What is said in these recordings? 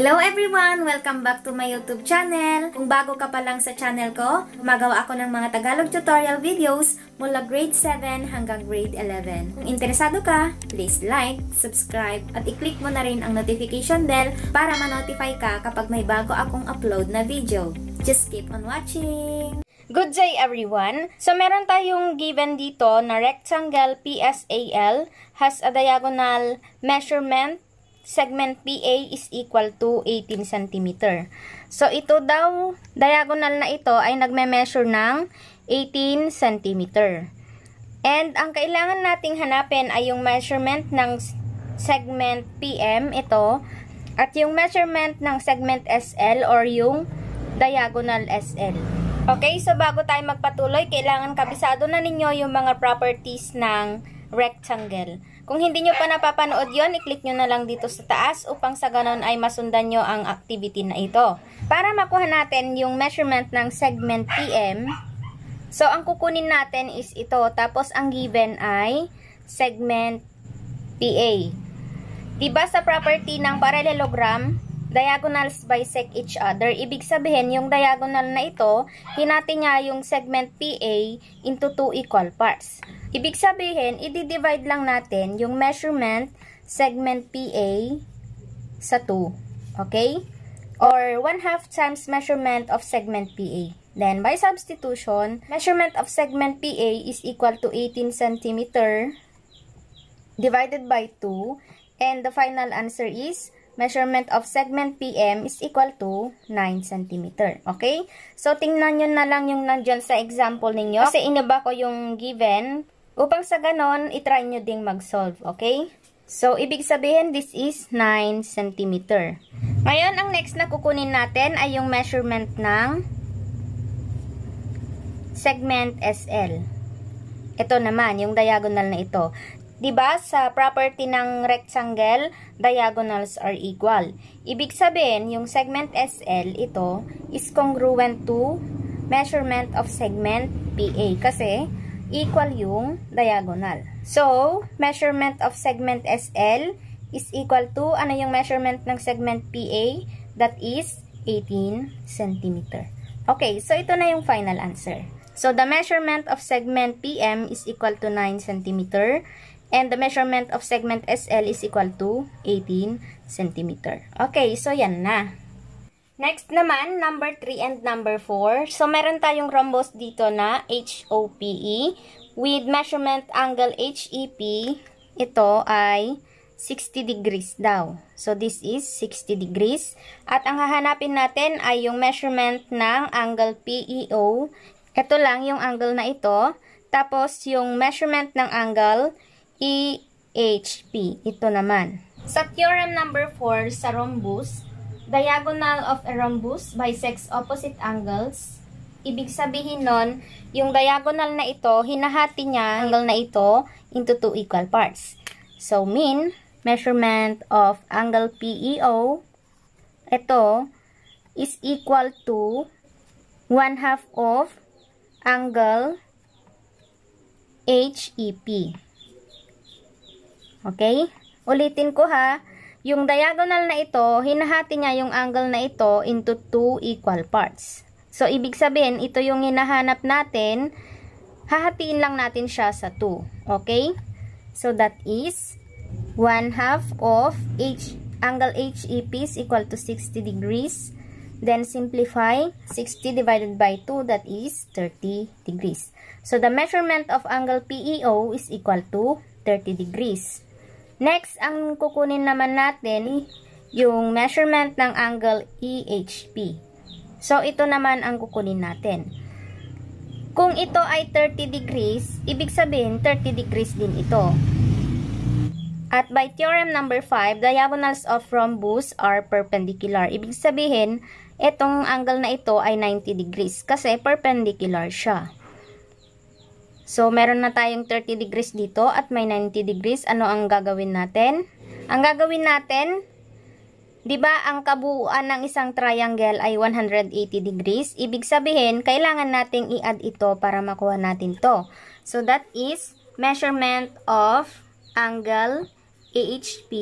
Hello everyone! Welcome back to my YouTube channel. Kung bago ka pa lang sa channel ko, gumagawa ako ng mga Tagalog tutorial videos mula grade 7 hanggang grade 11. Kung interesado ka, please like, subscribe, at i-click mo na rin ang notification bell para ma-notify ka kapag may bago akong upload na video. Just keep on watching! Good day everyone! So meron tayong given dito na rectangle PSAL has a diagonal measurement segment PA is equal to 18 cm. So, ito daw, diagonal na ito ay nagme-measure ng 18 cm. And, ang kailangan nating hanapin ay yung measurement ng segment PM, ito, at yung measurement ng segment SL or yung diagonal SL. Okay, so bago tayo magpatuloy, kailangan kabisado na ninyo yung mga properties ng rectangle. Kung hindi nyo pa napapanood yon, i-click nyo na lang dito sa taas upang sa ganon ay masundan nyo ang activity na ito. Para makuha natin yung measurement ng segment PM, so ang kukunin natin is ito, tapos ang given ay segment PA. Diba sa property ng parallelogram, diagonals bisect each other. Ibig sabihin, yung diagonal na ito, hinati niya yung segment PA into two equal parts. Ibig sabihin, i-divide lang natin yung measurement segment PA sa 2. Okay? Or 1 half times measurement of segment PA. Then, by substitution, measurement of segment PA is equal to 18 cm divided by 2. And the final answer is measurement of segment PM is equal to 9 cm. Okay? So, tingnan nyo na lang yung nandyan sa example ninyo. Kasi inaba ko yung given. Upang sa ganon, itry nyo ding mag-solve, okay? So, ibig sabihin, this is 9 cm. Ngayon, ang next na kukunin natin ay yung measurement ng segment SL. Ito naman, yung diagonal na ito. 'Di ba sa property ng rectangle, diagonals are equal. Ibig sabihin, yung segment SL, ito, is congruent to measurement of segment PA. Kasi, equal yung diagonal. So, measurement of segment SL is equal to, ano yung measurement ng segment PA? That is 18 cm. Okay, so ito na yung final answer. So, the measurement of segment PM is equal to 9 cm and the measurement of segment SL is equal to 18 cm. Okay, so yan na. Next naman, number 3 and number 4. So, meron tayong rhombus dito na HOPE with measurement angle HEP. Ito ay 60 degrees daw. So, this is 60 degrees. At ang hahanapin natin ay yung measurement ng angle PEO. Ito lang yung angle na ito. Tapos, yung measurement ng angle EHP. Ito naman. Sa theorem number 4 sa rhombus, diagonal of a rhombus bisects opposite angles. Ibig sabihin nun, yung diagonal na ito, hinahati niya angle na ito into two equal parts. So, mean, measurement of angle PEO, ito, is equal to 1 half of angle HEP. Okay? Ulitin ko ha, yung diagonal na ito, hinahati niya yung angle na ito into two equal parts. So, ibig sabihin, ito yung hinahanap natin. Hahatiin lang natin siya sa 2. Okay? So, that is 1 half of H, angle HEP is equal to 60 degrees. Then, simplify 60 divided by 2, that is 30 degrees. So, the measurement of angle PEO is equal to 30 degrees. Next, ang kukunin naman natin yung measurement ng angle EHP. So, ito naman ang kukunin natin. Kung ito ay 30 degrees, ibig sabihin 30 degrees din ito. At by theorem number 5, diagonals of rhombus are perpendicular. Ibig sabihin, itong angle na ito ay 90 degrees kasi perpendicular siya. So, meron na tayong 30 degrees dito at may 90 degrees. Ano ang gagawin natin? Ang gagawin natin, 'di ba, ang kabuuan ng isang triangle ay 180 degrees. Ibig sabihin, kailangan nating i-add ito para makuha natin 'to. So that is measurement of angle AHP.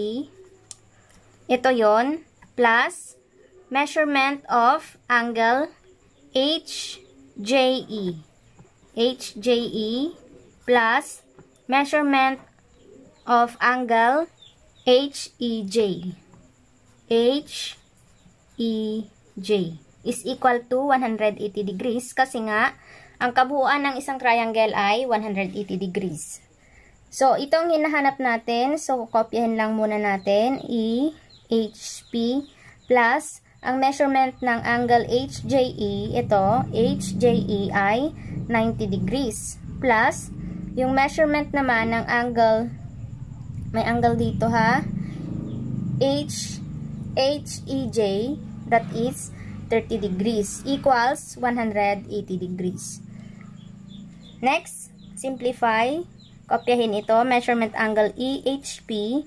Ito 'yon plus measurement of angle HJE. HJE plus measurement of angle HEJ. HEJ is equal to 180 degrees kasi nga ang kabuuan ng isang triangle ay 180 degrees. So, itong hinahanap natin. So, kopyahin lang muna natin. EHP plus ang measurement ng angle HJE, ito, HJE ay 90 degrees. Plus, yung measurement naman ng angle, may angle dito ha, H, HEJ, that is 30 degrees, equals 180 degrees. Next, simplify. Kopyahin ito, measurement angle EHP,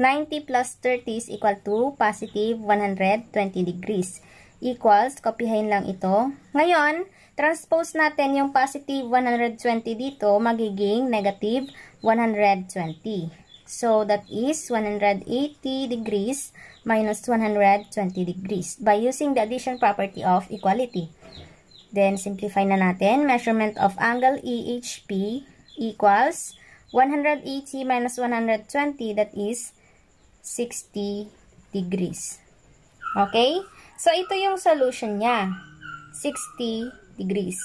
90 plus 30 is equal to positive 120 degrees equals, kopihin lang ito. Ngayon, transpose natin yung positive 120 dito, magiging negative 120. So, that is 180 degrees minus 120 degrees by using the addition property of equality. Then, simplify na natin. Measurement of angle EHP equals 180 minus 120, that is 60 degrees. Okay? So, ito yung solution niya. 60 degrees.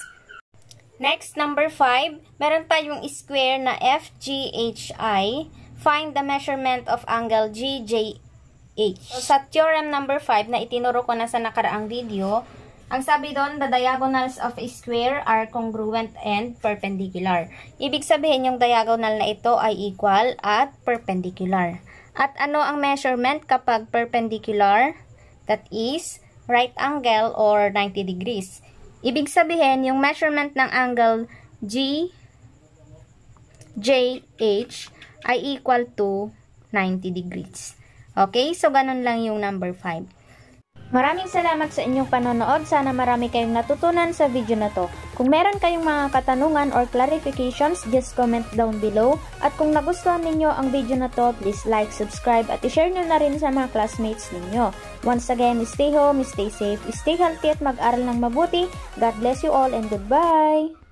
Next, number 5. Meron tayong square na FGHI. Find the measurement of angle GJH. So, sa theorem number 5 na itinuro ko na sa nakaraang video, ang sabi doon, the diagonals of a square are congruent and perpendicular. Ibig sabihin, yung diagonal na ito ay equal at perpendicular. At ano ang measurement kapag perpendicular? That is right angle or 90 degrees. Ibig sabihin, yung measurement ng angle G, J, H ay equal to 90 degrees. Okay? So, ganun lang yung number 5. Maraming salamat sa inyong panonood. Sana marami kayong natutunan sa video na to. Kung meron kayong mga katanungan or clarifications, just comment down below. At kung nagustuhan ninyo ang video na to, please like, subscribe, at i-share nyo na rin sa mga classmates ninyo. Once again, stay home, stay safe, stay healthy, at mag-aral ng mabuti. God bless you all and goodbye!